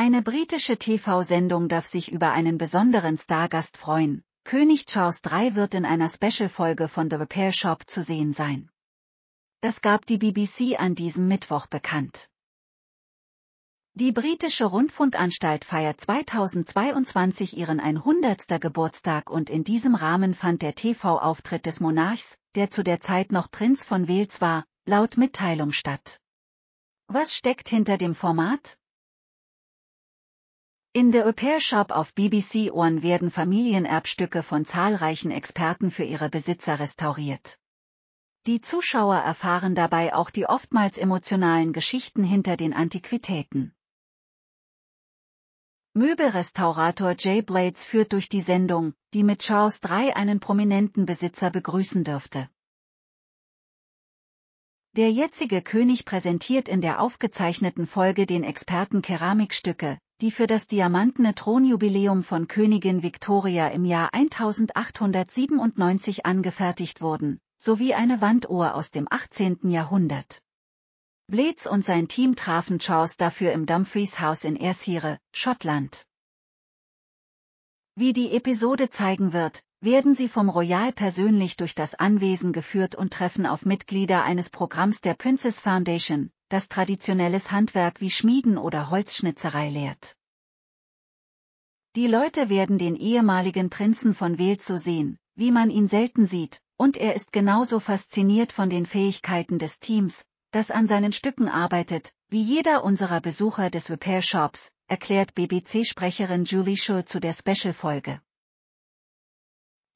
Eine britische TV-Sendung darf sich über einen besonderen Stargast freuen. König Charles III wird in einer Special-Folge von The Repair Shop zu sehen sein. Das gab die BBC an diesem Mittwoch bekannt. Die britische Rundfunkanstalt feiert 2022 ihren 100. Geburtstag und in diesem Rahmen fand der TV-Auftritt des Monarchs, der zu der Zeit noch Prinz von Wales war, laut Mitteilung statt. Was steckt hinter dem Format? In The Repair Shop auf BBC One werden Familienerbstücke von zahlreichen Experten für ihre Besitzer restauriert. Die Zuschauer erfahren dabei auch die oftmals emotionalen Geschichten hinter den Antiquitäten. Möbelrestaurator Jay Blades führt durch die Sendung, die mit Charles III einen prominenten Besitzer begrüßen dürfte. Der jetzige König präsentiert in der aufgezeichneten Folge den Experten Keramikstücke, die für das diamantene Thronjubiläum von Königin Victoria im Jahr 1897 angefertigt wurden, sowie eine Wanduhr aus dem 18. Jahrhundert. Blades und sein Team trafen Charles dafür im Dumfries House in Ayrshire, Schottland. Wie die Episode zeigen wird, werden sie vom Royal persönlich durch das Anwesen geführt und treffen auf Mitglieder eines Programms der Princess Foundation, das traditionelles Handwerk wie Schmieden oder Holzschnitzerei lehrt. Die Leute werden den ehemaligen Prinzen von Wales so sehen, wie man ihn selten sieht, und er ist genauso fasziniert von den Fähigkeiten des Teams, das an seinen Stücken arbeitet, wie jeder unserer Besucher des Repair Shops, erklärt BBC-Sprecherin Julie Schull zu der Special-Folge.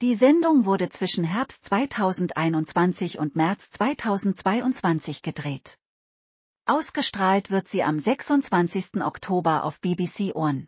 Die Sendung wurde zwischen Herbst 2021 und März 2022 gedreht. Ausgestrahlt wird sie am 26. Oktober auf BBC One.